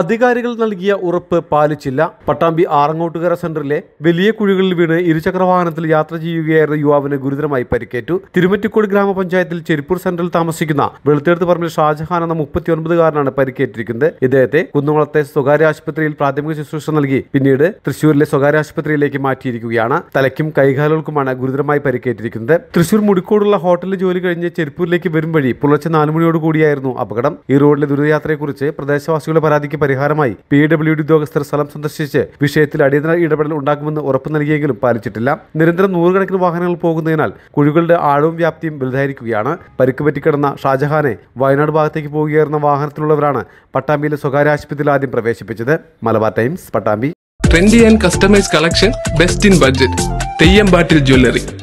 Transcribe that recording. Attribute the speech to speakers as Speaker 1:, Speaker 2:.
Speaker 1: അധികാരികൾ നൽകിയ ഉറപ്പ് പാലിച്ചില്ല പട്ടാമ്പി ആറങ്ങോട്ടുകര സെന്ററിലെ വലിയ കുഴികളിൽ വീണ് ഇരുചക്രവാഹനത്തിൽ യാത്ര ചെയ്യുകയായിരുന്ന യുവാവിന് ഗുരുതരമായി പരിക്കേറ്റു തിരുമറ്റിക്കോട് ഗ്രാമപഞ്ചായത്തിൽ ചെരിപ്പൂർ സെന്ററിൽ താമസിക്കുന്ന വെളുത്തെടുത്ത് പറമ്പിൽ ഷാജഹാൻ എന്ന മുപ്പത്തിയൊൻപതുകാരനാണ് പരിക്കേറ്റിരിക്കുന്നത് ഇദ്ദേഹത്തെ കുന്നുകുളത്തെ സ്വകാര്യ ആശുപത്രിയിൽ പ്രാഥമിക ശുശ്രൂഷ നൽകി പിന്നീട് തൃശൂരിലെ സ്വകാര്യ ആശുപത്രിയിലേക്ക് മാറ്റിയിരിക്കുകയാണ് തലയ്ക്കും കൈകാലുകൾക്കുമാണ് ഗുരുതരമായി പരിക്കേറ്റിരിക്കുന്നത് തൃശൂർ മുടിക്കോടുള്ള ഹോട്ടലിൽ ജോലി കഴിഞ്ഞ് ചെരിപ്പൂരിലേക്ക് വരും വഴി പുലർച്ചെ നാലുമണിയോടുകൂടിയായിരുന്നു കൂടിയായിരുന്നു അപകടം ഈ റോഡിലെ ദുരിതയാത്രയെക്കുറിച്ച് പ്രദേശവാസികളുടെ പരാതിക്ക് പരിഹാരമായി പി ഡബ്ല്യു ഡി ഉദ്യോഗസ്ഥർ സ്ഥലം സന്ദർശിച്ച് വിഷയത്തിൽ അടിയന്തര ഇടപെടൽ ഉണ്ടാക്കുമെന്ന് ഉറപ്പ് നൽകിയെങ്കിലും പാലിച്ചിട്ടില്ല നിരന്തരം നൂറുകണക്കിന് വാഹനങ്ങൾ പോകുന്നതിനാൽ കുഴികളുടെ ആഴവും വ്യാപ്തിയും വലുതായിരിക്കുകയാണ് പരിക്ക് പറ്റിക്കിടന്ന ഷാജഹാനെ വയനാട് ഭാഗത്തേക്ക് പോകുകയായിരുന്ന വാഹനത്തിലുള്ളവരാണ് പട്ടാമ്പിയിലെ സ്വകാര്യ ആശുപത്രിയിൽ ആദ്യം പ്രവേശിപ്പിച്ചത് Malabar times Pattambi
Speaker 2: trendy and customise collection best in budget Theyyam bottle jewellery